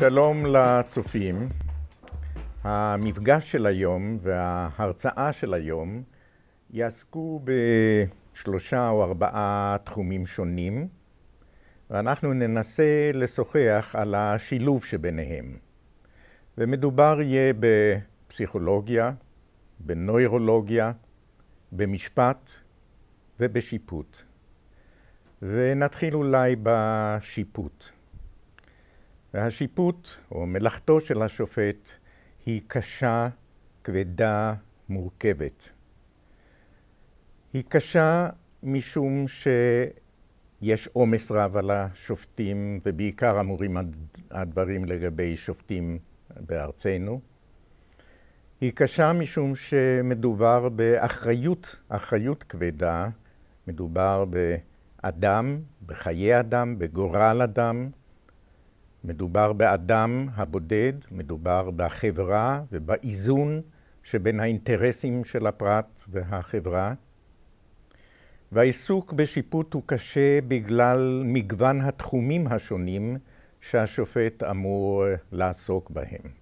שלום לצופים. המפגש של היום וההרצאה של היום יעסקו בשלושה או ארבעה תחומים שונים, ואנחנו ננסה לשוחח על השילוב שביניהם. ומדובר יהיה בפסיכולוגיה, בנוירולוגיה, במשפט ובשיפוט. ונתחיל אולי בשיפוט. והשיפוט, או מלאכתו של השופט, היא קשה, כבדה, מורכבת. היא קשה משום שיש עומס רב על השופטים, ובעיקר אמורים הדברים לגבי שופטים בארצנו. היא קשה משום שמדובר באחריות, אחריות כבדה, מדובר באדם, בחיי אדם, בגורל אדם, מדובר באדם הבודד, מדובר בחברה ובאיזון שבין האינטרסים של הפרט והחברה. והעיסוק בשיפוט הוא קשה בגלל מגוון התחומים השונים שהשופט אמור לעסוק בהם.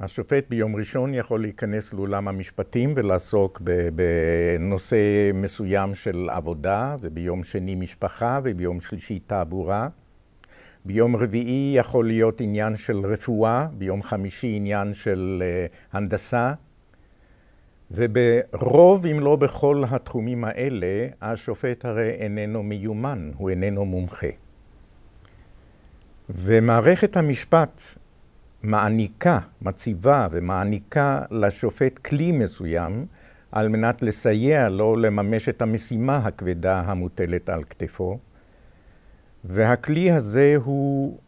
השופט ביום ראשון יכול להיכנס לאולם המשפטים ולעסוק בנושא מסוים של עבודה, וביום שני משפחה, וביום שלישי תעבורה. ביום רביעי יכול להיות עניין של רפואה, ביום חמישי עניין של אה, הנדסה, וברוב, אם לא בכל התחומים האלה, השופט הרי איננו מיומן, הוא איננו מומחה. ומערכת המשפט מעניקה, מציבה ומעניקה לשופט כלי מסוים על מנת לסייע לו לממש את המשימה הכבדה המוטלת על כתפו. והכלי הזה הוא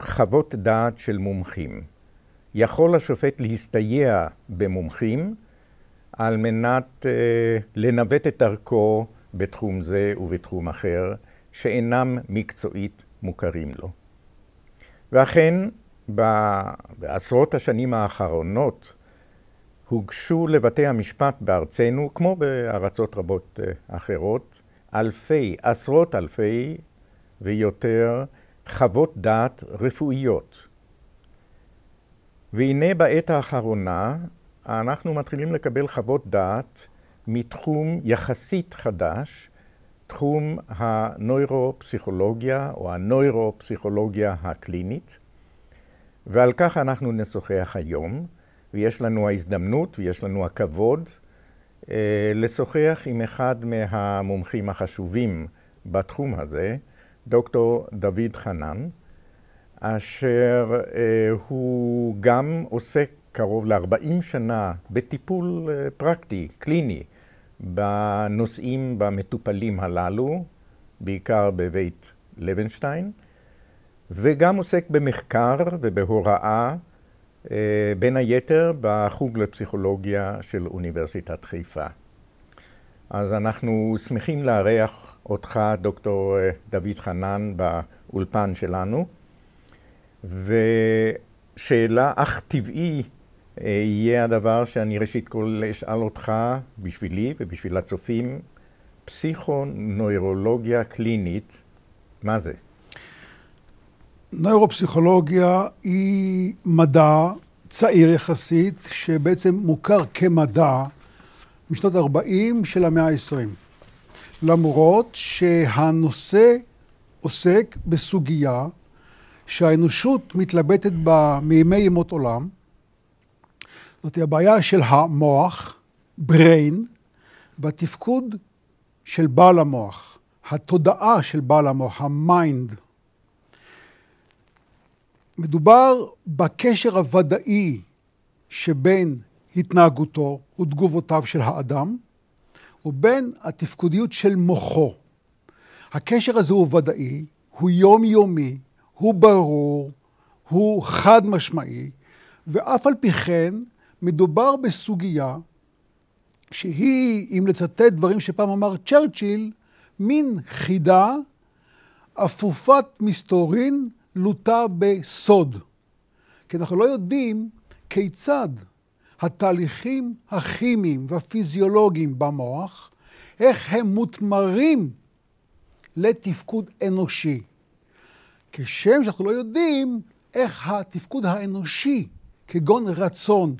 חוות דעת של מומחים. יכול השופט להסתייע במומחים על מנת אה, לנווט את דרכו בתחום זה ובתחום אחר, שאינם מקצועית מוכרים לו. ואכן, בעשרות השנים האחרונות הוגשו לבתי המשפט בארצנו, כמו בארצות רבות אה, אחרות, אלפי, עשרות אלפי ויותר חוות דעת רפואיות. והנה בעת האחרונה אנחנו מתחילים לקבל חוות דעת מתחום יחסית חדש, תחום הנוירופסיכולוגיה או הנוירופסיכולוגיה הקלינית, ועל כך אנחנו נשוחח היום, ויש לנו ההזדמנות ויש לנו הכבוד אה, לשוחח עם אחד מהמומחים החשובים בתחום הזה, דוקטור דוד חנן, אשר אה, הוא גם עוסק קרוב ל-40 שנה בטיפול אה, פרקטי, קליני, בנושאים, במטופלים הללו, בעיקר בבית לוינשטיין, וגם עוסק במחקר ובהוראה, אה, בין היתר בחוג לפסיכולוגיה של אוניברסיטת חיפה. אז אנחנו שמחים לארח אותך, דוקטור אה, דוד חנן, באולפן שלנו. ושאלה אך טבעי אה, יהיה הדבר שאני ראשית כל אשאל אותך, בשבילי ובשביל הצופים, פסיכונוירולוגיה קלינית, מה זה? נוירופסיכולוגיה היא מדע צעיר יחסית, שבעצם מוכר כמדע משנות 40 של המאה ה-20. למרות שהנושא עוסק בסוגיה שהאנושות מתלבטת בה מימי ימות עולם, זאת הבעיה של המוח, brain, בתפקוד של בעל המוח, התודעה של בעל המוח, המיינד. מדובר בקשר הוודאי שבין התנהגותו ותגובותיו של האדם, ובין התפקודיות של מוחו. הקשר הזה הוא ודאי, הוא יומיומי, הוא ברור, הוא חד משמעי, ואף על פי כן מדובר בסוגיה שהיא, אם לצטט דברים שפעם אמר צ'רצ'יל, מין חידה אפופת מסתורין לוטה בסוד. כי אנחנו לא יודעים כיצד התהליכים הכימיים והפיזיולוגיים במוח, איך הם מותמרים לתפקוד אנושי. כשם שאנחנו לא יודעים איך התפקוד האנושי, כגון רצון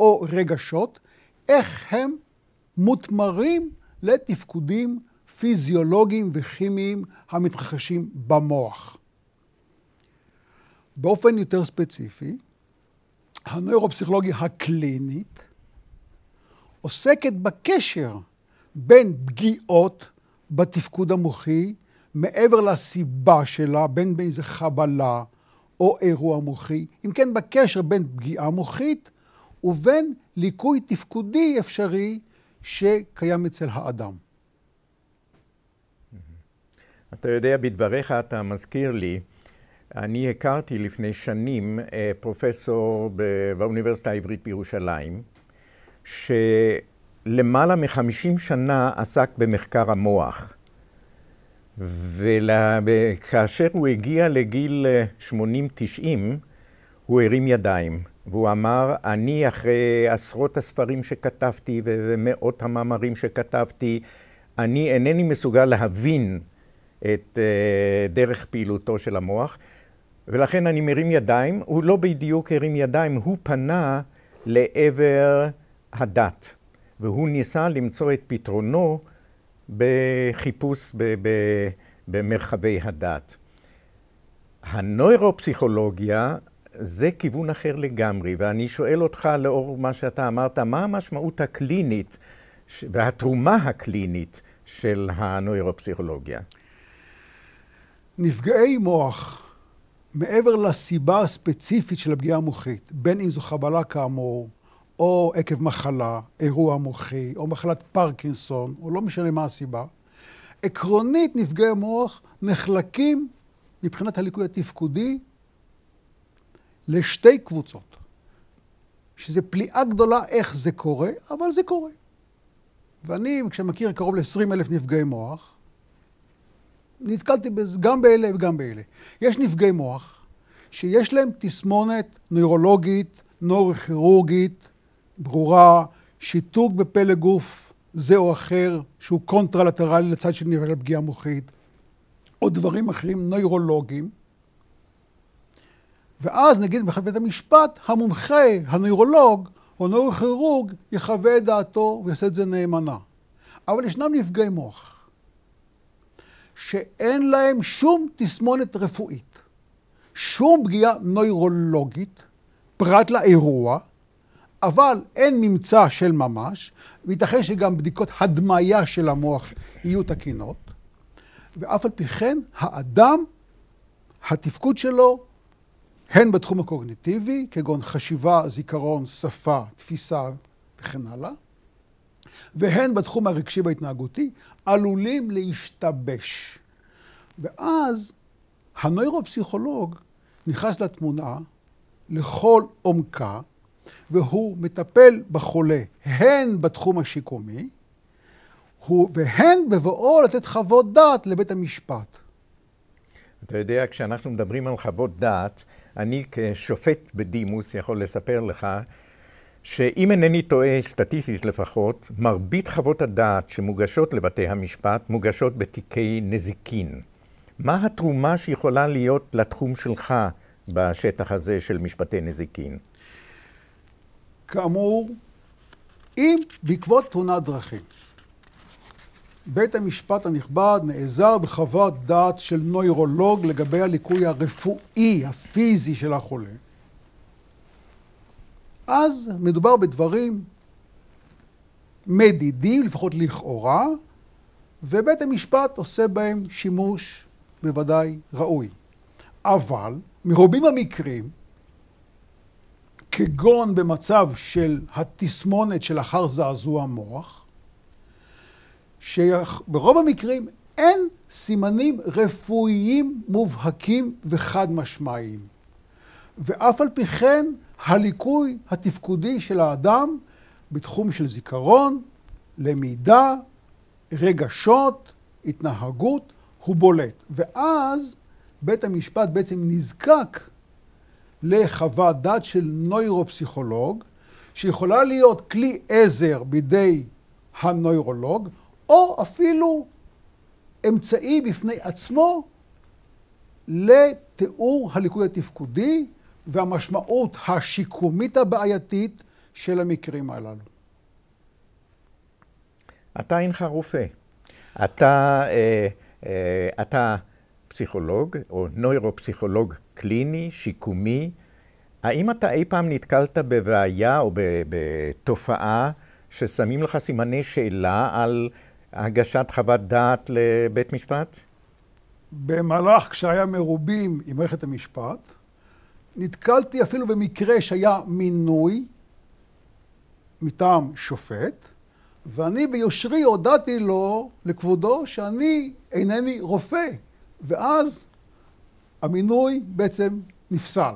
או רגשות, איך הם מותמרים לתפקודים פיזיולוגיים וכימיים המתרחשים במוח. באופן יותר ספציפי, הנוירופסיכולוגיה הקלינית עוסקת בקשר בין פגיעות בתפקוד המוחי, מעבר לסיבה שלה, בין בין זה חבלה או אירוע מוחי, אם כן בקשר בין פגיעה מוחית ובין ליקוי תפקודי אפשרי שקיים אצל האדם. אתה יודע, בדבריך אתה מזכיר לי אני הכרתי לפני שנים אה, פרופסור באוניברסיטה העברית בירושלים, שלמעלה מחמישים שנה עסק במחקר המוח. וכאשר הוא הגיע לגיל 80-90, אה, הוא הרים ידיים, והוא אמר, אני אחרי עשרות הספרים שכתבתי ומאות המאמרים שכתבתי, אני אינני מסוגל להבין את אה, דרך פעילותו של המוח. ולכן אני מרים ידיים, הוא לא בדיוק הרים ידיים, הוא פנה לעבר הדת, והוא ניסה למצוא את פתרונו בחיפוש במרחבי הדת. הנוירופסיכולוגיה זה כיוון אחר לגמרי, ואני שואל אותך לאור מה שאתה אמרת, מה המשמעות הקלינית והתרומה הקלינית של הנוירופסיכולוגיה? נפגעי מוח מעבר לסיבה הספציפית של הפגיעה המוחית, בין אם זו חבלה כאמור, או עקב מחלה, אירוע מוחי, או מחלת פרקינסון, או לא משנה מה הסיבה, עקרונית נפגעי מוח נחלקים מבחינת הליקוי התפקודי לשתי קבוצות, שזה פליאה גדולה איך זה קורה, אבל זה קורה. ואני, כשמכיר קרוב ל-20 אלף נפגעי מוח, נתקלתי בזה גם באלה וגם באלה. יש נפגעי מוח שיש להם תסמונת נוירולוגית, נוירוכירורגית, ברורה, שיתוק בפלא גוף זה או אחר, שהוא קונטרלטרלי לצד של נפגעי פגיעה מוחית, או דברים אחרים נוירולוגיים. ואז נגיד באחד בית המשפט, המומחה, הנוירולוג או נוירוכירורג יחווה את דעתו ויעשה את זה נאמנה. אבל ישנם נפגעי מוח. שאין להם שום תסמונת רפואית, שום פגיעה נוירולוגית, פרט לאירוע, אבל אין ממצא של ממש, וייתכן שגם בדיקות הדמיה של המוח יהיו תקינות, ואף על פי כן האדם, התפקוד שלו, הן בתחום הקוגניטיבי, כגון חשיבה, זיכרון, שפה, תפיסה וכן הלאה, והן בתחום הרגשי וההתנהגותי, עלולים להשתבש. ואז הנוירופסיכולוג נכנס לתמונה לכל עומקה, והוא מטפל בחולה הן בתחום השיקומי, והן בבואו לתת חוות דעת לבית המשפט. אתה יודע, כשאנחנו מדברים על חוות דעת, אני כשופט בדימוס יכול לספר לך שאם אינני טועה, סטטיסטית לפחות, מרבית חוות הדעת שמוגשות לבתי המשפט מוגשות בתיקי נזיקין. מה התרומה שיכולה להיות לתחום שלך בשטח הזה של משפטי נזיקין? כאמור, אם בעקבות תאונת דרכים בית המשפט הנכבד נעזר בחוות דעת של נוירולוג לגבי הליקוי הרפואי, הפיזי של החולה, אז מדובר בדברים מדידים, לפחות לכאורה, ובית המשפט עושה בהם שימוש בוודאי ראוי. אבל מרובים המקרים, כגון במצב של התסמונת של אחר זעזוע מוח, שברוב המקרים אין סימנים רפואיים מובהקים וחד משמעיים. ואף על פי כן הליקוי התפקודי של האדם בתחום של זיכרון, למידה, רגשות, התנהגות, הוא בולט. ואז בית המשפט בעצם נזקק לחוות דעת של נוירופסיכולוג, שיכולה להיות כלי עזר בידי הנוירולוג, או אפילו אמצעי בפני עצמו לתיאור הליקוי התפקודי והמשמעות השיקומית הבעייתית של המקרים הללו. אתה אינך רופא. אתה, אה, אה, אתה פסיכולוג או נוירופסיכולוג קליני, שיקומי. האם אתה אי פעם נתקלת בבעיה או בתופעה ששמים לך סימני שאלה על הגשת חוות דעת לבית משפט? במהלך כשהיה מרובים עם מערכת המשפט, נתקלתי אפילו במקרה שהיה מינוי מטעם שופט, ואני ביושרי הודעתי לו, לכבודו, שאני אינני רופא, ואז המינוי בעצם נפסל.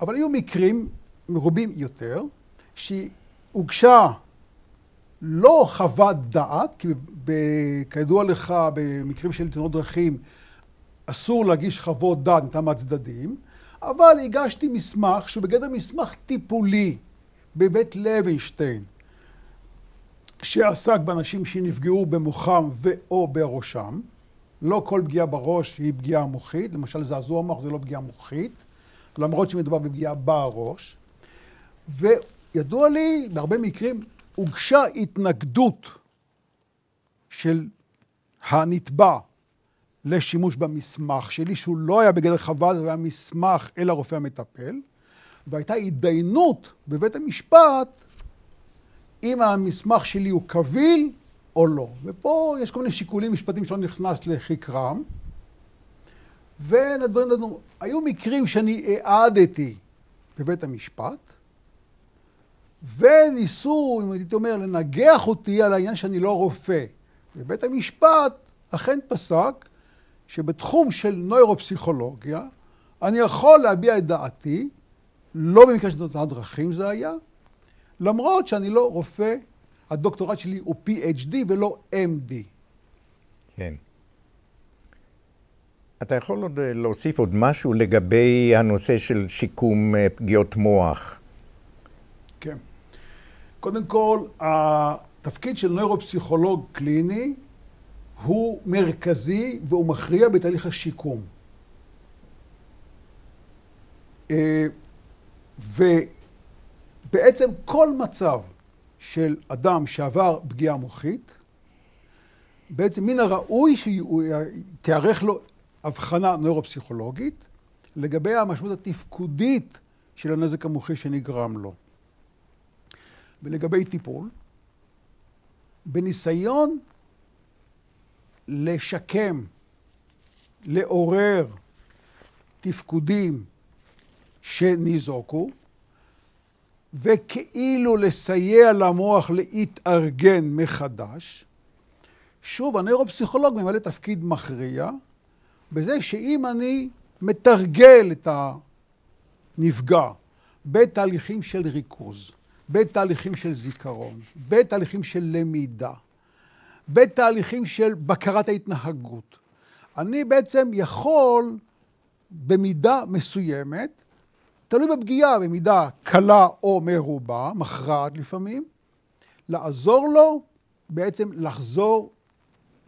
אבל היו מקרים מרובים יותר, שהוגשה לא חוות דעת, כי כידוע לך, במקרים של תאונות דרכים אסור להגיש חוות דעת מטעם הצדדים, אבל הגשתי מסמך שהוא בגדר מסמך טיפולי בבית לוינשטיין, שעסק באנשים שנפגעו במוחם ואו בראשם. לא כל פגיעה בראש היא פגיעה מוחית, למשל זעזוע מוח זה לא פגיעה מוחית, למרות שמדובר בפגיעה בראש. וידוע לי, בהרבה מקרים הוגשה התנגדות של הנתבע לשימוש במסמך שלי, שהוא לא היה בגדר חוות, זה היה מסמך אל הרופא המטפל, והייתה התדיינות בבית המשפט אם המסמך שלי הוא קביל או לא. ופה יש כל מיני שיקולים משפטיים שלא נכנס לחקרם, ונדון לנו, היו מקרים שאני העדתי בבית המשפט, וניסו, אם הייתי אומר, לנגח אותי על העניין שאני לא רופא. ובית המשפט אכן פסק שבתחום של נוירופסיכולוגיה, אני יכול להביע את דעתי, לא במקרה של תוצאת דרכים זה היה, למרות שאני לא רופא, הדוקטורט שלי הוא PhD ולא MD. כן. אתה יכול עוד אה, להוסיף עוד משהו לגבי הנושא של שיקום אה, פגיעות מוח. כן. קודם כל, התפקיד של נוירופסיכולוג קליני הוא מרכזי והוא מכריע בתהליך השיקום. אה, ובעצם כל מצב של אדם שעבר פגיעה מוחית, בעצם מן הראוי שתיערך לו אבחנה נוירופסיכולוגית לגבי המשמעות התפקודית של הנזק המוחי שנגרם לו. ולגבי טיפול, בניסיון לשקם, לעורר תפקודים שניזוקו, וכאילו לסייע למוח להתארגן מחדש. שוב, הנוירופסיכולוג ממלא תפקיד מכריע בזה שאם אני מתרגל את הנפגע בתהליכים של ריכוז, בתהליכים של זיכרון, בתהליכים של למידה, בתהליכים של בקרת ההתנהגות. אני בעצם יכול במידה מסוימת, תלוי בפגיעה, במידה קלה או מרובה, מכרעת לפעמים, לעזור לו בעצם לחזור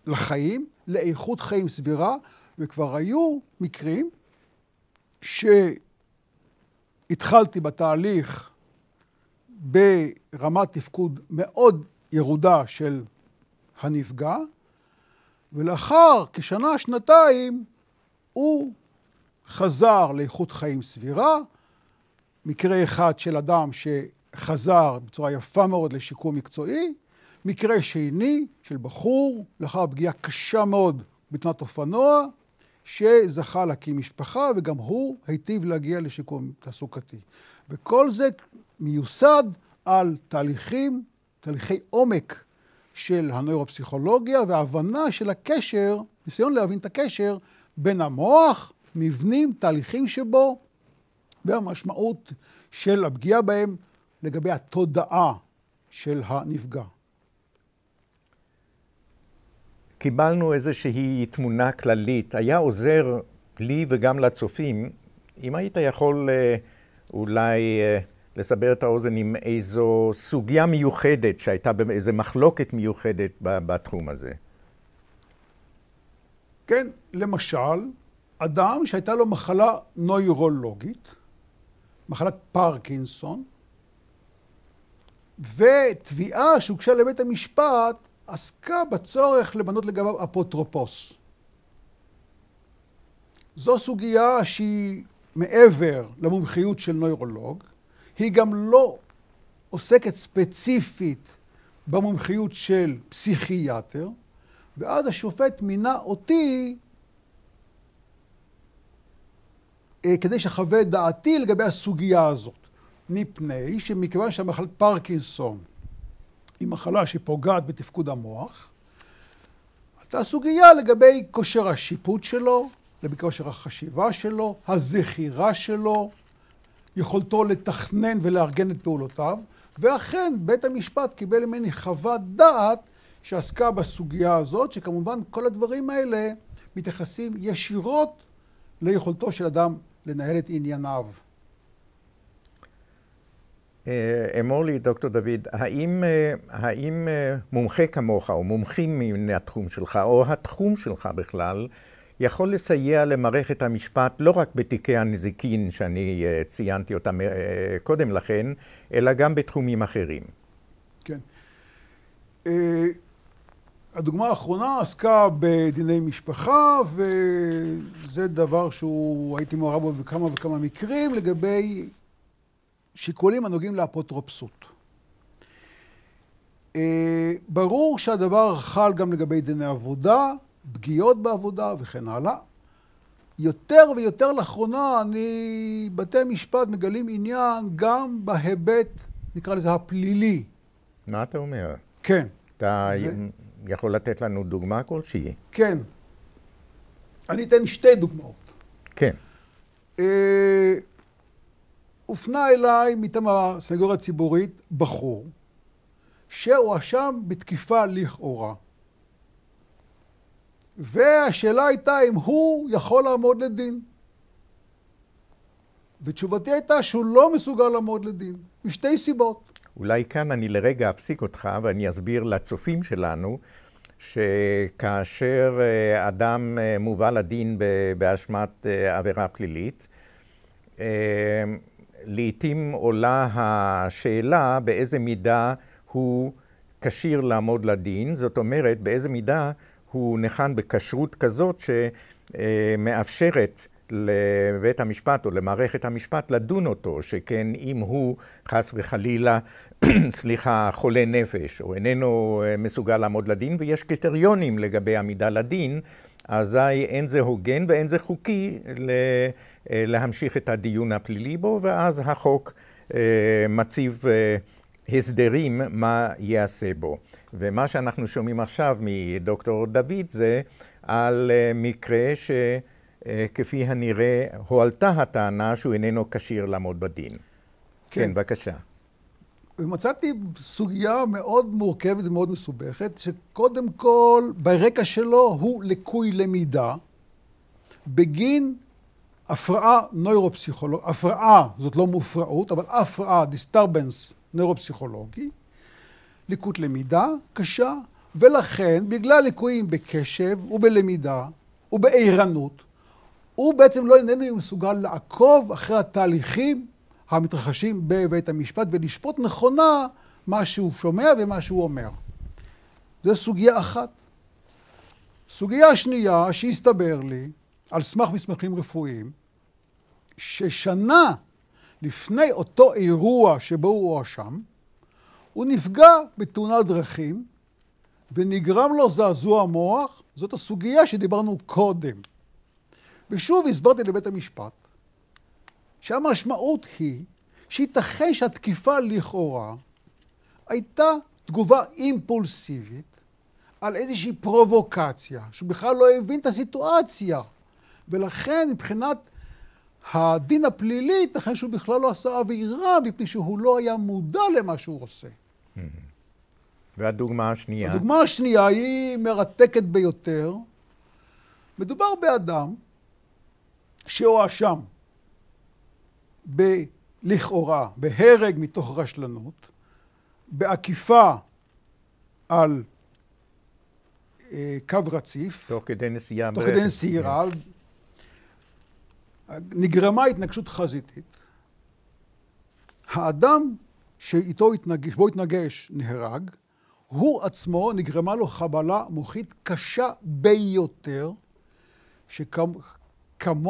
לחיים, לאיכות חיים סבירה, וכבר היו מקרים שהתחלתי בתהליך ברמת תפקוד מאוד ירודה של הנפגע, ולאחר כשנה, שנתיים, הוא חזר לאיכות חיים סבירה. מקרה אחד של אדם שחזר בצורה יפה מאוד לשיקום מקצועי, מקרה שני של בחור, לאחר פגיעה קשה מאוד בתנועת אופנוע, שזכה להקים משפחה, וגם הוא היטיב להגיע לשיקום תעסוקתי. וכל זה מיוסד על תהליכים, תהליכי עומק של הנוירופסיכולוגיה והבנה של הקשר, ניסיון להבין את הקשר בין המוח, מבנים, תהליכים שבו, והמשמעות של הפגיעה בהם לגבי התודעה של הנפגע. קיבלנו איזושהי תמונה כללית. היה עוזר לי וגם לצופים, אם היית יכול אה, אולי אה, לסבר את האוזן עם איזו סוגיה מיוחדת שהייתה, איזו מחלוקת מיוחדת בתחום הזה. כן, למשל, אדם שהייתה לו מחלה נוירולוגית, מחלת פרקינסון, ותביעה שהוגשה לבית המשפט עסקה בצורך למנות לגביו אפוטרופוס. זו סוגיה שהיא מעבר למומחיות של נוירולוג, היא גם לא עוסקת ספציפית במומחיות של פסיכיאטר, ואז השופט מינה אותי אה, כדי שחווה את דעתי לגבי הסוגיה הזאת. מפני שמכיוון שהמחלת פרקינסון היא מחלה שפוגעת בתפקוד המוח, הייתה סוגיה לגבי כושר השיפוט שלו, לגבי כושר החשיבה שלו, הזכירה שלו, יכולתו לתכנן ולארגן את פעולותיו, ואכן בית המשפט קיבל ממני חוות דעת שעסקה בסוגיה הזאת, שכמובן כל הדברים האלה מתייחסים ישירות ליכולתו של אדם לנהל את ענייניו. אה, אמור לי, דוקטור דוד, האם, אה, האם אה, מומחה כמוך, או מומחים מן התחום שלך, או התחום שלך בכלל, יכול לסייע למערכת המשפט לא רק בתיקי הנזיקין שאני אה, ציינתי אותם אה, קודם לכן, אלא גם בתחומים אחרים. כן. אה, הדוגמה האחרונה עסקה בדיני משפחה, וזה דבר שהוא, הייתי מעורב בו בכמה וכמה מקרים, לגבי שיקולים הנוגעים לאפוטרופסות. ברור שהדבר חל גם לגבי דיני עבודה, פגיעות בעבודה וכן הלאה. יותר ויותר לאחרונה אני, בתי משפט מגלים עניין גם בהיבט, נקרא לזה, הפלילי. מה אתה אומר? כן. אתה זה... יכול לתת לנו דוגמה כלשהי? כן. אני אתן שתי דוגמאות. כן. אה, הופנה אליי מטעם הסנגוריה הציבורית בחור שהואשם בתקיפה לכאורה. והשאלה הייתה אם הוא יכול לעמוד לדין. ותשובתי הייתה שהוא לא מסוגל לעמוד לדין, משתי סיבות. אולי כאן אני לרגע אפסיק אותך ואני אסביר לצופים שלנו שכאשר אה, אדם אה, מובא לדין באשמת אה, עבירה פלילית, לעתים עולה השאלה באיזה מידה הוא כשיר לעמוד לדין, זאת אומרת באיזה מידה הוא ניחן בכשרות כזאת שמאפשרת לבית המשפט או למערכת המשפט לדון אותו, שכן אם הוא חס וחלילה, סליחה, חולה נפש, או איננו אה, מסוגל לעמוד לדין, ויש קריטריונים לגבי עמידה לדין, אזי אין זה הוגן ואין זה חוקי אה, להמשיך את הדיון הפלילי בו, ואז החוק אה, מציב הסדרים מה ייעשה בו. ומה שאנחנו שומעים עכשיו מדוקטור דוד זה על אה, מקרה שכפי אה, הנראה הועלתה הטענה שהוא איננו כשיר לעמוד בדין. כן, כן בבקשה. ומצאתי סוגיה מאוד מורכבת ומאוד מסובכת, שקודם כל ברקע שלו הוא לקוי למידה בגין הפרעה נוירופסיכולוגית, הפרעה זאת לא מופרעות, אבל הפרעה, disturbance נוירופסיכולוגי, לקות למידה קשה, ולכן בגלל ליקויים בקשב ובלמידה ובערנות, הוא בעצם לא איננו מסוגל לעקוב אחרי התהליכים המתרחשים בבית המשפט ולשפוט נכונה מה שהוא שומע ומה שהוא אומר. זו סוגיה אחת. סוגיה שנייה שהסתבר לי, על סמך מסמכים רפואיים, ששנה לפני אותו אירוע שבו הוא הואשם, הוא נפגע בתאונת דרכים ונגרם לו זעזוע מוח, זאת הסוגיה שדיברנו קודם. ושוב הסברתי לבית המשפט שהמשמעות היא שייתכן שהתקיפה לכאורה הייתה תגובה אימפולסיבית על איזושהי פרובוקציה, שהוא בכלל לא הבין את הסיטואציה, ולכן מבחינת הדין הפלילי, ייתכן שהוא בכלל לא עשה עבירה, מפני שהוא לא היה מודע למה שהוא עושה. והדוגמה השנייה? הדוגמה השנייה היא מרתקת ביותר. מדובר באדם שהואשם בלכאורה, בהרג מתוך רשלנות, בעקיפה על אה, קו רציף. תוך כדי נסיעה. תוך כדי נסיעה. כן. נגרמה התנגשות חזיתית. האדם שאיתו התנגש, בו התנגש נהרג, הוא עצמו, נגרמה לו חבלה מוחית קשה ביותר, שכמוה, שכמ,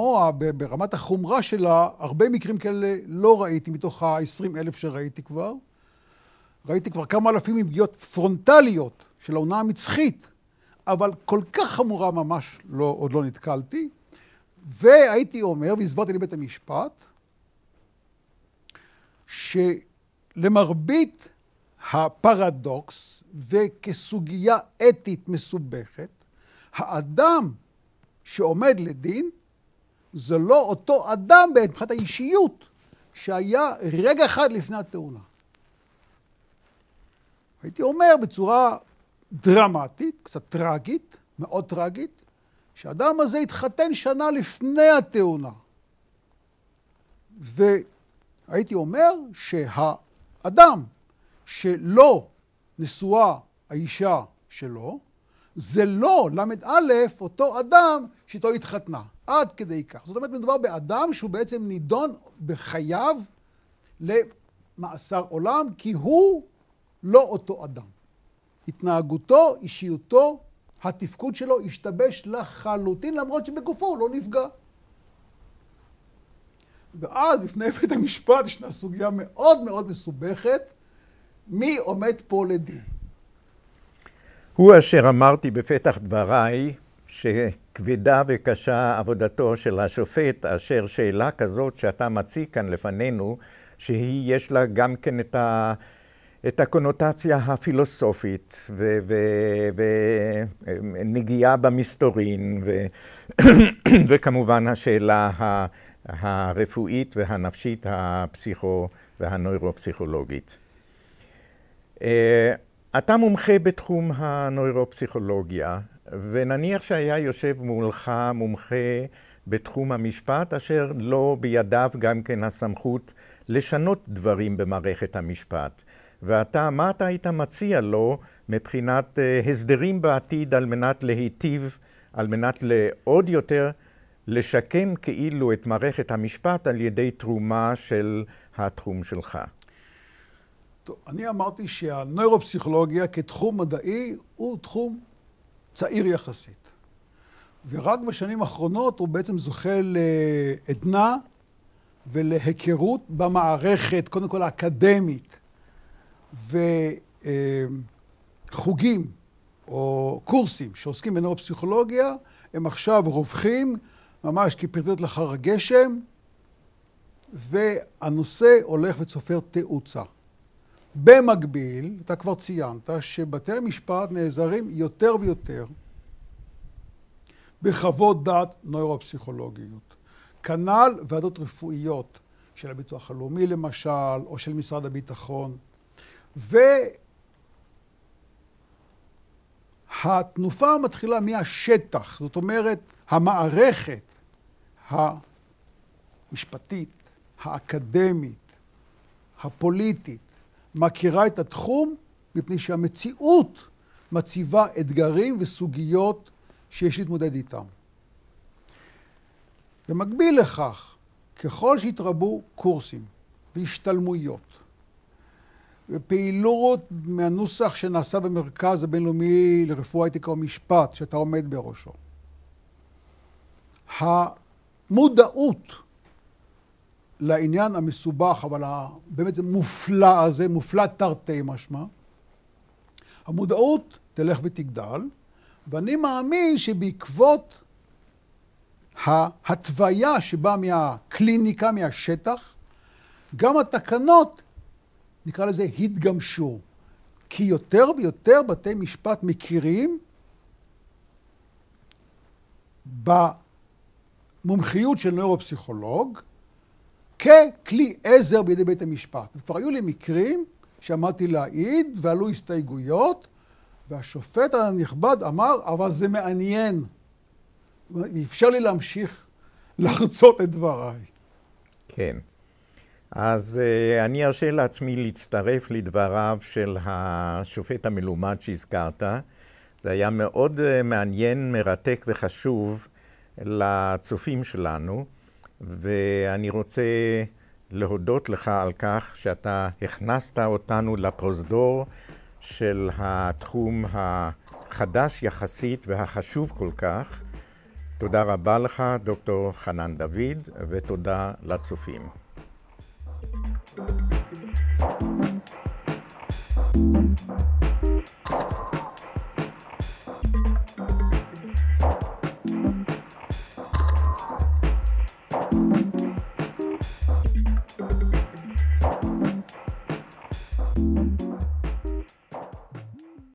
ברמת החומרה שלה, הרבה מקרים כאלה לא ראיתי מתוך ה-20 אלף שראיתי כבר. ראיתי כבר כמה אלפים עם פגיעות פרונטליות של העונה המצחית, אבל כל כך חמורה ממש לא, עוד לא נתקלתי. והייתי אומר, והסברתי לבית המשפט, שלמרבית הפרדוקס, וכסוגיה אתית מסובכת, האדם שעומד לדין זה לא אותו אדם מבחינת האישיות שהיה רגע אחד לפני התאונה. הייתי אומר בצורה דרמטית, קצת טרגית, מאוד טרגית, שהאדם הזה התחתן שנה לפני התאונה. והייתי אומר שהאדם שלא נשואה האישה שלו, זה לא ל"א אותו אדם שאיתו התחתנה, עד כדי כך. זאת אומרת, מדובר באדם שהוא בעצם נידון בחייו למאסר עולם, כי הוא לא אותו אדם. התנהגותו, אישיותו, התפקוד שלו השתבש לחלוטין, למרות שבגופו הוא לא נפגע. ואז בפני בית המשפט ישנה סוגיה מאוד מאוד מסובכת, מי עומד פה לדין? הוא אשר אמרתי בפתח דבריי, שכבדה וקשה עבודתו של השופט, אשר שאלה כזאת שאתה מציג כאן לפנינו, שהיא יש לה גם כן את, ה, את הקונוטציה הפילוסופית ונגיעה במסתורין, ו, וכמובן השאלה ה, הרפואית והנפשית הפסיכו והנוירופסיכולוגית. אה, אתה מומחה בתחום הנוירופסיכולוגיה, ונניח שהיה יושב מולך מומחה בתחום המשפט, אשר לא בידיו גם כן הסמכות לשנות דברים במערכת המשפט. ואתה, מה אתה היית מציע לו מבחינת אה, הסדרים בעתיד על מנת להיטיב, על מנת לעוד יותר לשקם כאילו את מערכת המשפט על ידי תרומה של התחום שלך? טוב, אני אמרתי שהנוירופסיכולוגיה כתחום מדעי הוא תחום צעיר יחסית. ורק בשנים האחרונות הוא בעצם זוכה לעדנה ולהיכרות במערכת, קודם כל האקדמית, וחוגים או קורסים שעוסקים בנוירופסיכולוגיה, הם עכשיו רווחים ממש כפרטיות לאחר הגשם, והנושא הולך וצופר תאוצה. במקביל, אתה כבר ציינת, שבתי המשפט נעזרים יותר ויותר בחוות דעת נוירופסיכולוגיות. כנ"ל ועדות רפואיות של הביטוח הלאומי למשל, או של משרד הביטחון. והתנופה מתחילה מהשטח, זאת אומרת, המערכת המשפטית, האקדמית, הפוליטית, מכירה את התחום מפני שהמציאות מציבה אתגרים וסוגיות שיש להתמודד איתם. במקביל לכך, ככל שהתרבו קורסים והשתלמויות ופעילות מהנוסח שנעשה במרכז הבינלאומי לרפואה, אתיקה ומשפט, שאתה עומד בראשו, המודעות לעניין המסובך, אבל באמת זה מופלא הזה, מופלא תרתי משמע, המודעות תלך ותגדל, ואני מאמין שבעקבות ההתוויה שבאה מהקליניקה, מהשטח, גם התקנות, נקרא לזה, התגמשו. כי יותר ויותר בתי משפט מכירים במומחיות של נוירופסיכולוג, ככלי עזר בידי בית המשפט. כבר היו לי מקרים שעמדתי להעיד ועלו הסתייגויות, והשופט הנכבד אמר, אבל זה מעניין. אפשר לי להמשיך לחצות את דבריי. כן. אז uh, אני ארשה לעצמי להצטרף לדבריו של השופט המלומד שהזכרת. זה היה מאוד אה, מעניין, מרתק וחשוב לצופים שלנו. ואני רוצה להודות לך על כך שאתה הכנסת אותנו לפרוזדור של התחום החדש יחסית והחשוב כל כך. תודה רבה לך, דוקטור חנן דוד, ותודה לצופים.